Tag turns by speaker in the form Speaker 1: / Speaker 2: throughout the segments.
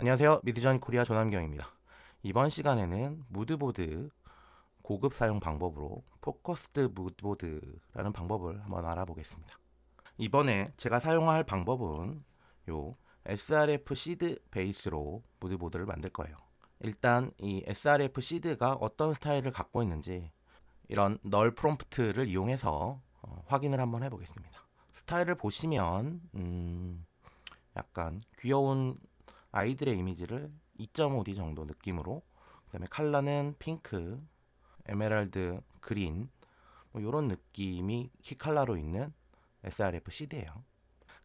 Speaker 1: 안녕하세요. 미드전 코리아 조남경입니다. 이번 시간에는 무드보드 고급 사용 방법으로 포커스드 무드보드라는 방법을 한번 알아보겠습니다. 이번에 제가 사용할 방법은 요 SRF 시드 베이스로 무드보드를 만들 거예요. 일단 이 SRF 시드가 어떤 스타일을 갖고 있는지 이런 널 프롬프트를 이용해서 어, 확인을 한번 해보겠습니다. 스타일을 보시면 음, 약간 귀여운 아이들의 이미지를 2.5D 정도 느낌으로 그다음에 컬러는 핑크, 에메랄드, 그린 뭐 이런 느낌이 키칼라로 있는 SRF CD예요.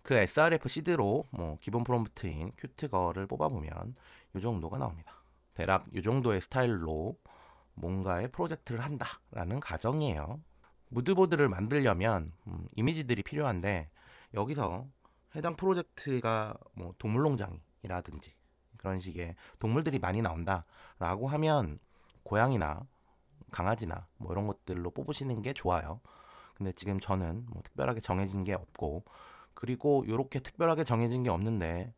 Speaker 1: 그 SRF CD로 뭐 기본 프롬프트인 큐트거를 뽑아보면 이 정도가 나옵니다. 대략 이 정도의 스타일로 뭔가의 프로젝트를 한다라는 가정이에요. 무드보드를 만들려면 음, 이미지들이 필요한데 여기서 해당 프로젝트가 뭐 동물농장이 이라든지 그런 식의 동물들이 많이 나온다라고 하면 고양이나 강아지나 뭐 이런 것들로 뽑으시는 게 좋아요. 근데 지금 저는 뭐 특별하게 정해진 게 없고 그리고 이렇게 특별하게 정해진 게 없는데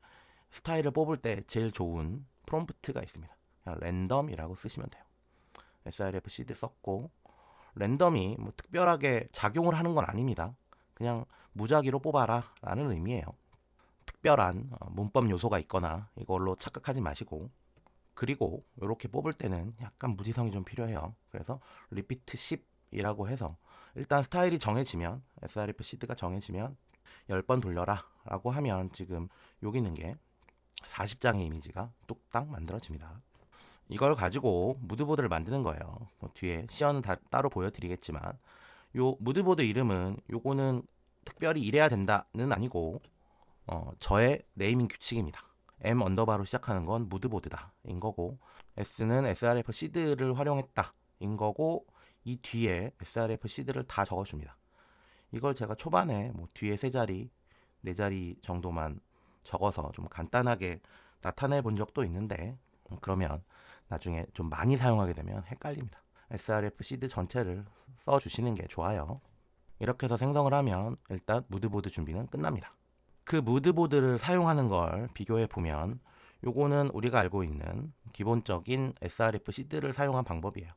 Speaker 1: 스타일을 뽑을 때 제일 좋은 프롬프트가 있습니다. 랜덤이라고 쓰시면 돼요. SRF 시드 썼고 랜덤이 뭐 특별하게 작용을 하는 건 아닙니다. 그냥 무작위로 뽑아라 라는 의미예요. 특별한 어, 문법 요소가 있거나 이걸로 착각하지 마시고 그리고 이렇게 뽑을 때는 약간 무지성이 좀 필요해요. 그래서 리피트 10이라고 해서 일단 스타일이 정해지면 srf 시드가 정해지면 10번 돌려라 라고 하면 지금 여기 있는 게 40장의 이미지가 뚝딱 만들어집니다. 이걸 가지고 무드보드를 만드는 거예요. 뭐 뒤에 시연은 다 따로 보여드리겠지만 요 무드보드 이름은 요거는 특별히 이래야 된다는 아니고 어, 저의 네이밍 규칙입니다. M 언더바로 시작하는 건 무드보드다 인 거고 S는 SRF 시드를 활용했다 인 거고 이 뒤에 SRF 시드를 다 적어줍니다. 이걸 제가 초반에 뭐 뒤에 세 자리, 네 자리 정도만 적어서 좀 간단하게 나타내 본 적도 있는데 음, 그러면 나중에 좀 많이 사용하게 되면 헷갈립니다. SRF 시드 전체를 써 주시는 게 좋아요. 이렇게 해서 생성을 하면 일단 무드보드 준비는 끝납니다. 그 무드보드를 사용하는 걸 비교해 보면 요거는 우리가 알고 있는 기본적인 SRF 시드를 사용한 방법이에요.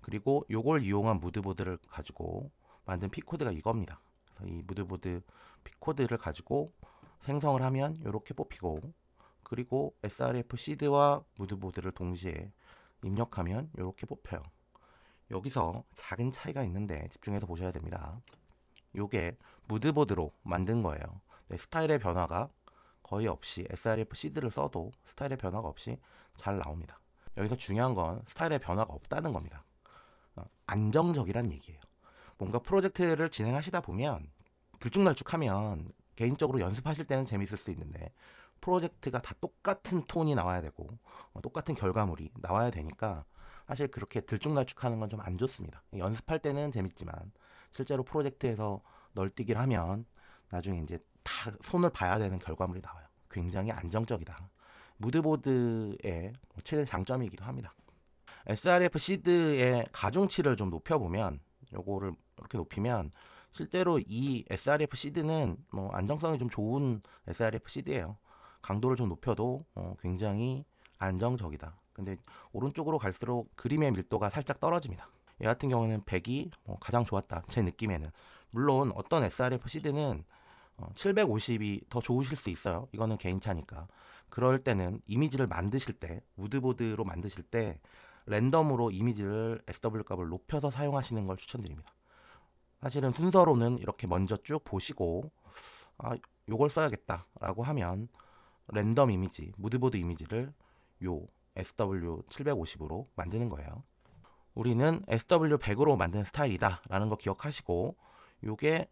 Speaker 1: 그리고 요걸 이용한 무드보드를 가지고 만든 피코드가 이겁니다. 그래서 이 무드보드 피코드를 가지고 생성을 하면 이렇게 뽑히고 그리고 SRF 시드와 무드보드를 동시에 입력하면 이렇게 뽑혀요. 여기서 작은 차이가 있는데 집중해서 보셔야 됩니다. 요게 무드보드로 만든 거예요. 네, 스타일의 변화가 거의 없이 SRF 시드를 써도 스타일의 변화가 없이 잘 나옵니다. 여기서 중요한 건 스타일의 변화가 없다는 겁니다. 어, 안정적이란 얘기예요. 뭔가 프로젝트를 진행하시다 보면 들쭉날쭉하면 개인적으로 연습하실 때는 재밌을 수 있는데 프로젝트가 다 똑같은 톤이 나와야 되고 어, 똑같은 결과물이 나와야 되니까 사실 그렇게 들쭉날쭉하는 건 좀 안 좋습니다. 연습할 때는 재밌지만 실제로 프로젝트에서 널뛰기를 하면 나중에 이제 다 손을 봐야 되는 결과물이 나와요. 굉장히 안정적이다. 무드보드의 뭐 최대 장점이기도 합니다. SRF 시드의 가중치를 좀 높여보면 요거를 이렇게 높이면 실제로 이 SRF 시드는 뭐 안정성이 좀 좋은 SRF 시드예요. 강도를 좀 높여도 어 굉장히 안정적이다. 근데 오른쪽으로 갈수록 그림의 밀도가 살짝 떨어집니다. 얘 같은 경우는 100이 어 가장 좋았다. 제 느낌에는 물론 어떤 SRF 시드는 750이 어, 더 좋으실 수 있어요. 이거는 개인차니까. 그럴 때는 이미지를 만드실 때, 우드보드로 만드실 때 랜덤으로 이미지를 SW 값을 높여서 사용하시는 걸 추천드립니다. 사실은 순서로는 이렇게 먼저 쭉 보시고 아, 요걸 써야겠다 라고 하면 랜덤 이미지, 무드보드 이미지를 요 SW750으로 만드는 거예요. 우리는 SW100으로 만든 스타일이다 라는 거 기억하시고 요게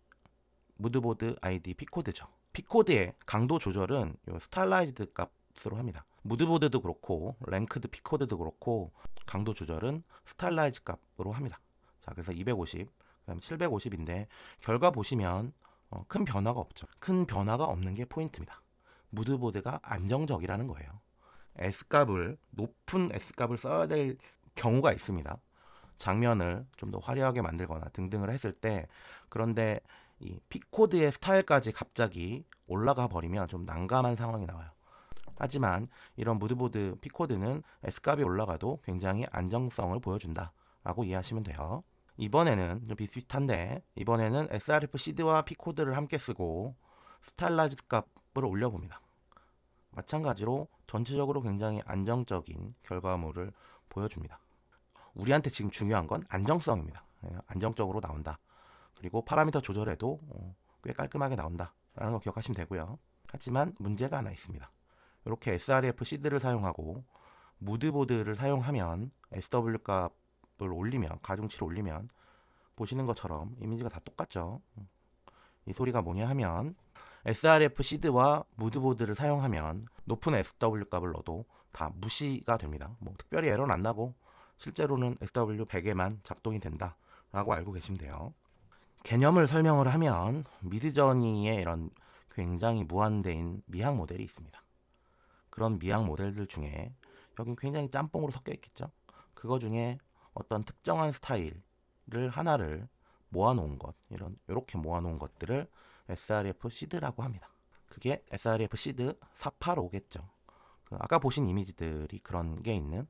Speaker 1: 무드보드 아이디 피코드죠. 피코드의 강도 조절은 요 스타일라이즈드 값으로 합니다. 무드보드도 그렇고 랭크드 피코드도 그렇고 강도 조절은 스타일라이즈 값으로 합니다. 자, 그래서 250, 그다음 750인데 결과 보시면 어, 큰 변화가 없죠. 큰 변화가 없는 게 포인트입니다. 무드보드가 안정적이라는 거예요. S값을 높은 S값을 써야 될 경우가 있습니다. 장면을 좀 더 화려하게 만들거나 등등을 했을 때 그런데 이 픽코드의 스타일까지 갑자기 올라가 버리면 좀 난감한 상황이 나와요. 하지만 이런 무드보드 픽코드는 S값이 올라가도 굉장히 안정성을 보여준다 라고 이해하시면 돼요. 이번에는 좀 비슷비슷한데 이번에는 SRF 시드와 P코드를 함께 쓰고 스타일라이즈 값을 올려봅니다. 마찬가지로 전체적으로 굉장히 안정적인 결과물을 보여줍니다. 우리한테 지금 중요한 건 안정성입니다. 예, 안정적으로 나온다. 그리고 파라미터 조절에도 어, 꽤 깔끔하게 나온다라는 거 기억하시면 되고요. 하지만 문제가 하나 있습니다. 이렇게 s r f 시드를 사용하고 무드보드를 사용하면 sw 값을 올리면 가중치를 올리면 보시는 것처럼 이미지가 다 똑같죠. 이 소리가 뭐냐 하면 s r f 시드와 무드보드를 사용하면 높은 sw 값을 넣어도 다 무시가 됩니다. 뭐 특별히 에러는 안 나고 실제로는 SW100에만 작동이 된다라고 알고 계시면 돼요. 개념을 설명을 하면 미드저니의 이런 굉장히 무한대인 미학 모델이 있습니다. 그런 미학 모델들 중에 여긴 굉장히 짬뽕으로 섞여 있겠죠. 그거 중에 어떤 특정한 스타일을 하나를 모아놓은 것 이런 이렇게 모아놓은 것들을 SRF 시드라고 합니다. 그게 SRF 시드 485겠죠. 그 아까 보신 이미지들이 그런 게 있는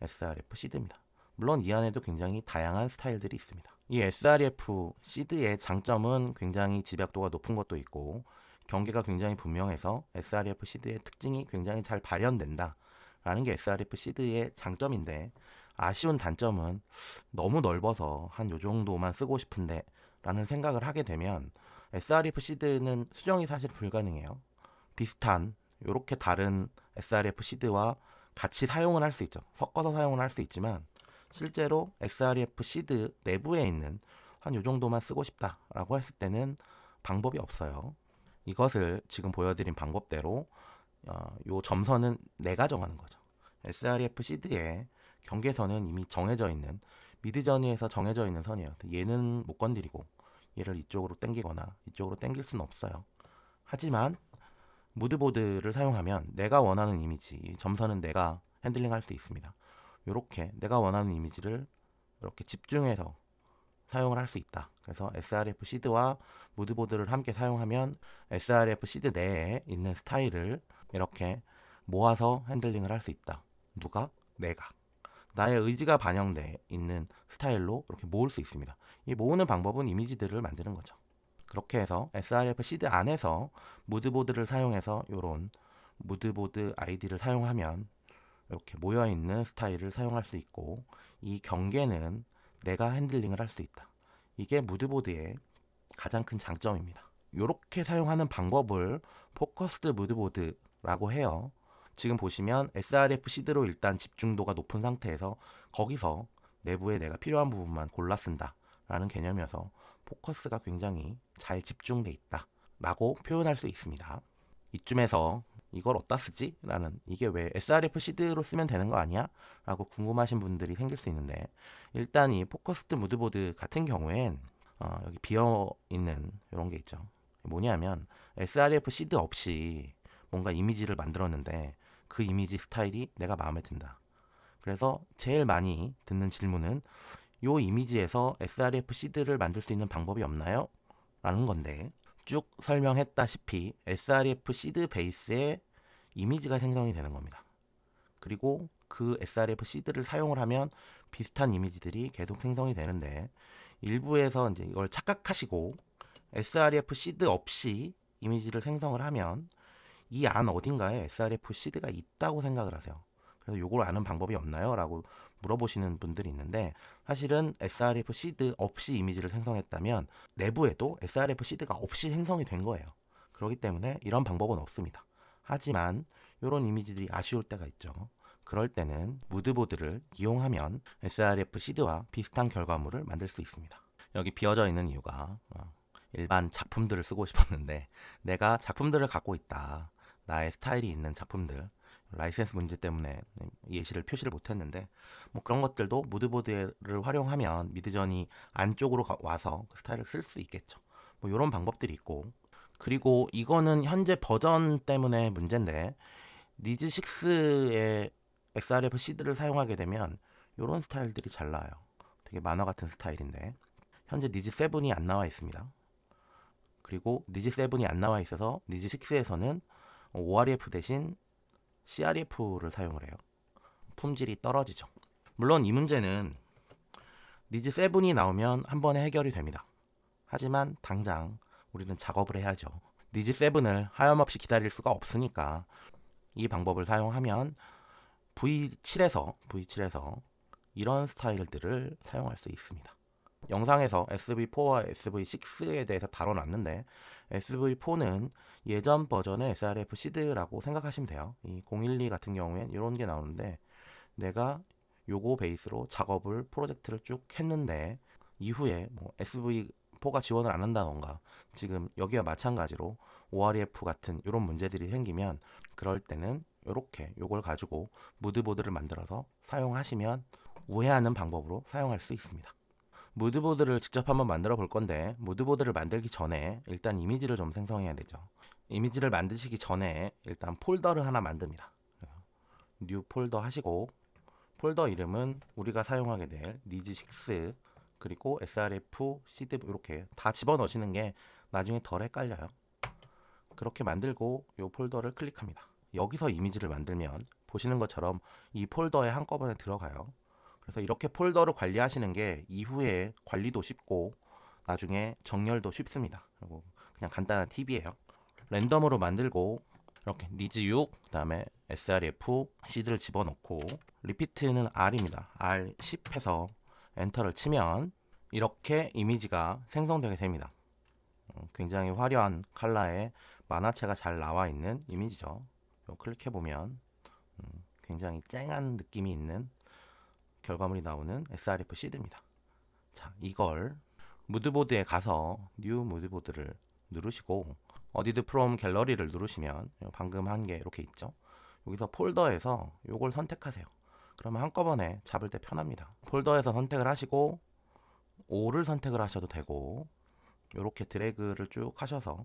Speaker 1: SRF 시드입니다. 물론 이 안에도 굉장히 다양한 스타일들이 있습니다. 이 SRF 시드의 장점은 굉장히 집약도가 높은 것도 있고 경계가 굉장히 분명해서 SRF 시드의 특징이 굉장히 잘 발현된다. 라는 게 SRF 시드의 장점인데 아쉬운 단점은 너무 넓어서 한 요 정도만 쓰고 싶은데 라는 생각을 하게 되면 SRF 시드는 수정이 사실 불가능해요. 비슷한 요렇게 다른 SRF 시드와 같이 사용을 할 수 있죠. 섞어서 사용을 할 수 있지만 실제로 XRF 시드 내부에 있는 한 요 정도만 쓰고 싶다라고 했을 때는 방법이 없어요. 이것을 지금 보여드린 방법대로 어, 요 점선은 내가 정하는 거죠. SRF 시드의 경계선은 이미 정해져 있는 미드 전위에서 정해져 있는 선이에요. 얘는 못 건드리고 얘를 이쪽으로 당기거나 이쪽으로 당길 수는 없어요. 하지만 무드보드를 사용하면 내가 원하는 이미지 점선은 내가 핸들링할 수 있습니다. 이렇게 내가 원하는 이미지를 이렇게 집중해서 사용을 할 수 있다. 그래서 srf 시드와 무드보드를 함께 사용하면 srf 시드 내에 있는 스타일을 이렇게 모아서 핸들링을 할 수 있다. 누가? 내가. 나의 의지가 반영되어 있는 스타일로 이렇게 모을 수 있습니다. 이 모으는 방법은 이미지들을 만드는 거죠. 그렇게 해서 srf 시드 안에서 무드보드를 사용해서 이런 무드보드 아이디를 사용하면 이렇게 모여 있는 스타일을 사용할 수 있고 이 경계는 내가 핸들링을 할 수 있다. 이게 무드보드의 가장 큰 장점입니다. 이렇게 사용하는 방법을 포커스드 무드보드라고 해요. 지금 보시면 SRF 시드로 일단 집중도가 높은 상태에서 거기서 내부에 내가 필요한 부분만 골라 쓴다 라는 개념이어서 포커스가 굉장히 잘 집중돼 있다 라고 표현할 수 있습니다. 이쯤에서 이걸 어디다 쓰지? 라는 이게 왜 SRF 시드로 쓰면 되는 거 아니야? 라고 궁금하신 분들이 생길 수 있는데 일단 이 포커스드 무드보드 같은 경우엔 어, 여기 비어 있는 이런 게 있죠. 뭐냐면 SRF 시드 없이 뭔가 이미지를 만들었는데 그 이미지 스타일이 내가 마음에 든다. 그래서 제일 많이 듣는 질문은 요 이미지에서 SRF 시드를 만들 수 있는 방법이 없나요? 라는 건데 쭉 설명했다시피 SRF 시드 베이스에 이미지가 생성이 되는 겁니다. 그리고 그 SRF 시드를 사용을 하면 비슷한 이미지들이 계속 생성이 되는데 일부에서 이제 이걸 착각하시고 SRF 시드 없이 이미지를 생성을 하면 이 안 어딘가에 SRF 시드가 있다고 생각을 하세요. 그래서 이걸 아는 방법이 없나요? 라고 물어보시는 분들이 있는데 사실은 srf 시드 없이 이미지를 생성했다면 내부에도 srf 시드가 없이 생성이 된 거예요. 그렇기 때문에 이런 방법은 없습니다. 하지만 이런 이미지들이 아쉬울 때가 있죠. 그럴 때는 무드보드를 이용하면 srf 시드와 비슷한 결과물을 만들 수 있습니다. 여기 비어져 있는 이유가 어, 일반 작품들을 쓰고 싶었는데 내가 작품들을 갖고 있다. 나의 스타일이 있는 작품들 라이센스 문제 때문에 예시를 표시를 못했는데 뭐 그런 것들도 무드보드를 활용하면 미드전이 안쪽으로 와서 그 스타일을 쓸 수 있겠죠. 뭐 이런 방법들이 있고 그리고 이거는 현재 버전 때문에 문제인데 니즈 6의 XRF 시드를 사용하게 되면 이런 스타일들이 잘 나와요. 되게 만화 같은 스타일인데 현재 니즈 7이 안 나와 있습니다. 그리고 니즈 7이 안 나와 있어서 니즈 6에서는 ORF 대신 CRF를 사용을 해요. 품질이 떨어지죠. 물론 이 문제는 니즈 7이 나오면 한 번에 해결이 됩니다. 하지만 당장 우리는 작업을 해야죠. 니즈 7을 하염없이 기다릴 수가 없으니까 이 방법을 사용하면 V7에서 V7에서 이런 스타일들을 사용할 수 있습니다. 영상에서 SV4와 SV6에 대해서 다뤄놨는데 SV4는 예전 버전의 SRF 시드라고 생각하시면 돼요. 이 012 같은 경우엔 이런 게 나오는데 내가 요거 베이스로 작업을 프로젝트를 쭉 했는데 이후에 뭐 SV4가 지원을 안 한다던가 지금 여기와 마찬가지로 ORF 같은 이런 문제들이 생기면 그럴 때는 이렇게 요걸 가지고 무드보드를 만들어서 사용하시면 우회하는 방법으로 사용할 수 있습니다. 무드보드를 직접 한번 만들어 볼 건데 무드보드를 만들기 전에 일단 이미지를 좀 생성해야 되죠. 이미지를 만드시기 전에 일단 폴더를 하나 만듭니다. 뉴 폴더 하시고 폴더 이름은 우리가 사용하게 될 니즈6 그리고 srf, cd 이렇게 다 집어넣으시는 게 나중에 덜 헷갈려요. 그렇게 만들고 이 폴더를 클릭합니다. 여기서 이미지를 만들면 보시는 것처럼 이 폴더에 한꺼번에 들어가요. 그래서 이렇게 폴더를 관리하시는 게 이후에 관리도 쉽고 나중에 정렬도 쉽습니다. 그리고 그냥 간단한 팁이에요. 랜덤으로 만들고 이렇게 니즈 6, 그 다음에 srf, 시드를 집어넣고 리피트는 r입니다. r10 해서 엔터를 치면 이렇게 이미지가 생성되게 됩니다. 음, 굉장히 화려한 칼라의 만화체가 잘 나와 있는 이미지죠. 클릭해보면 음, 굉장히 쨍한 느낌이 있는 결과물이 나오는 SRF 시드입니다. 자, 이걸 무드보드에 가서 뉴 무드보드를 누르시고 어디드 프롬 갤러리를 누르시면 방금 한 게 이렇게 있죠. 여기서 폴더에서 이걸 선택하세요. 그러면 한꺼번에 잡을 때 편합니다. 폴더에서 선택을 하시고 5를 선택을 하셔도 되고 이렇게 드래그를 쭉 하셔서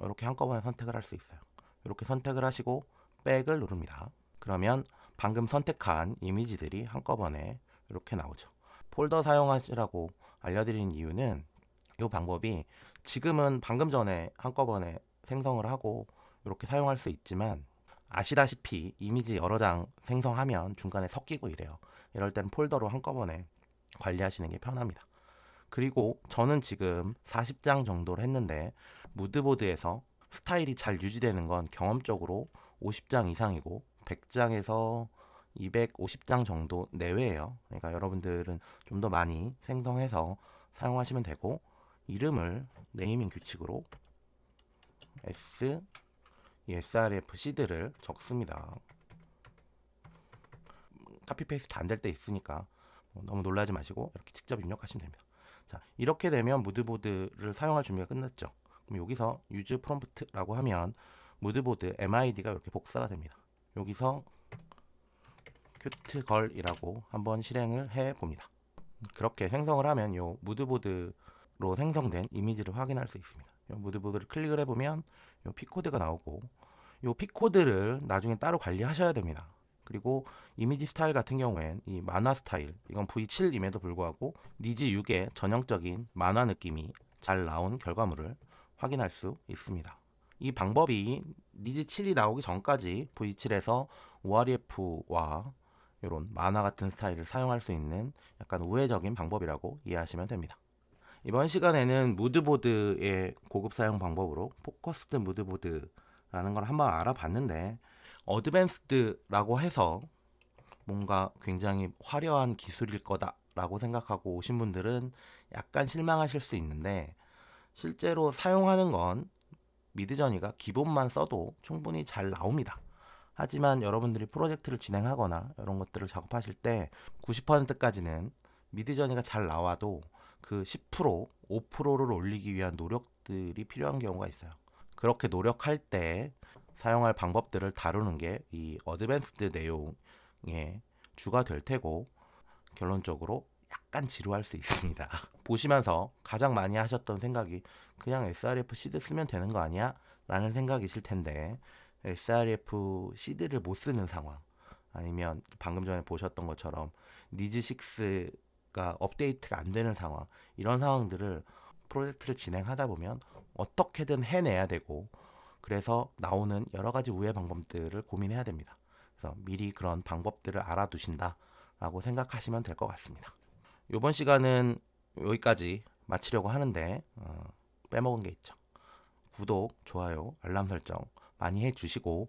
Speaker 1: 이렇게 한꺼번에 선택을 할 수 있어요. 이렇게 선택을 하시고 백을 누릅니다. 그러면 방금 선택한 이미지들이 한꺼번에 이렇게 나오죠. 폴더 사용하시라고 알려드린 이유는 이 방법이 지금은 방금 전에 한꺼번에 생성을 하고 이렇게 사용할 수 있지만 아시다시피 이미지 여러 장 생성하면 중간에 섞이고 이래요. 이럴 땐 폴더로 한꺼번에 관리하시는 게 편합니다. 그리고 저는 지금 40장 정도를 했는데 무드보드에서 스타일이 잘 유지되는 건 경험적으로 50장 이상이고 100장에서 250장 정도 내외예요. 그러니까 여러분들은 좀 더 많이 생성해서 사용하시면 되고 이름을 네이밍 규칙으로 s e srf 시드를 적습니다. 카피 페이스트 안될 때 있으니까 뭐 너무 놀라지 마시고 이렇게 직접 입력하시면 됩니다. 자 이렇게 되면 무드보드를 사용할 준비가 끝났죠. 그럼 여기서 use prompt라고 하면 무드보드 MID가 이렇게 복사가 됩니다. 여기서 큐트걸이라고 한번 실행을 해 봅니다. 그렇게 생성을 하면 요 무드보드로 생성된 이미지를 확인할 수 있습니다. 요 무드보드를 클릭을 해보면 요 P코드가 나오고 요 P코드를 나중에 따로 관리하셔야 됩니다. 그리고 이미지 스타일 같은 경우엔 이 만화 스타일 이건 V7임에도 불구하고 니즈 6의 전형적인 만화 느낌이 잘 나온 결과물을 확인할 수 있습니다. 이 방법이 니즈 7이 나오기 전까지 V7에서 ORF와 이런 만화 같은 스타일을 사용할 수 있는 약간 우회적인 방법이라고 이해하시면 됩니다. 이번 시간에는 무드보드의 고급 사용 방법으로 포커스드 무드보드라는 걸 한번 알아봤는데 어드밴스드라고 해서 뭔가 굉장히 화려한 기술일 거다라고 생각하고 오신 분들은 약간 실망하실 수 있는데 실제로 사용하는 건 미드저니가 기본만 써도 충분히 잘 나옵니다. 하지만 여러분들이 프로젝트를 진행하거나 이런 것들을 작업하실 때 90%까지는 미드저니가 잘 나와도 그 10%, 5%를 올리기 위한 노력들이 필요한 경우가 있어요. 그렇게 노력할 때 사용할 방법들을 다루는 게 이 어드밴스드 내용의 주가 될 테고 결론적으로 약간 지루할 수 있습니다. 보시면서 가장 많이 하셨던 생각이 그냥 SRF 시드 쓰면 되는 거 아니야? 라는 생각이실 텐데 SRF 시드를 못 쓰는 상황 아니면 방금 전에 보셨던 것처럼 니즈6가 업데이트가 안 되는 상황 이런 상황들을 프로젝트를 진행하다 보면 어떻게든 해내야 되고 그래서 나오는 여러 가지 우회 방법들을 고민해야 됩니다. 그래서 미리 그런 방법들을 알아두신다라고 생각하시면 될 것 같습니다. 이번 시간은 여기까지 마치려고 하는데 어, 빼먹은 게 있죠. 구독, 좋아요, 알람 설정 많이 해주시고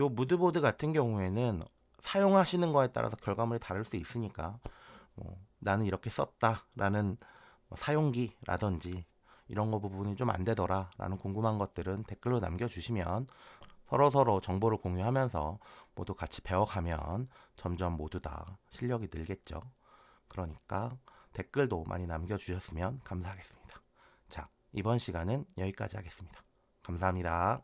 Speaker 1: 요 무드보드 같은 경우에는 사용하시는 거에 따라서 결과물이 다를 수 있으니까 뭐, 나는 이렇게 썼다라는 뭐, 사용기라든지 이런 거 부분이 좀 안 되더라 라는 궁금한 것들은 댓글로 남겨주시면 서로 서로 정보를 공유하면서 모두 같이 배워가면 점점 모두 다 실력이 늘겠죠. 그러니까 댓글도 많이 남겨주셨으면 감사하겠습니다. 자, 이번 시간은 여기까지 하겠습니다. 감사합니다.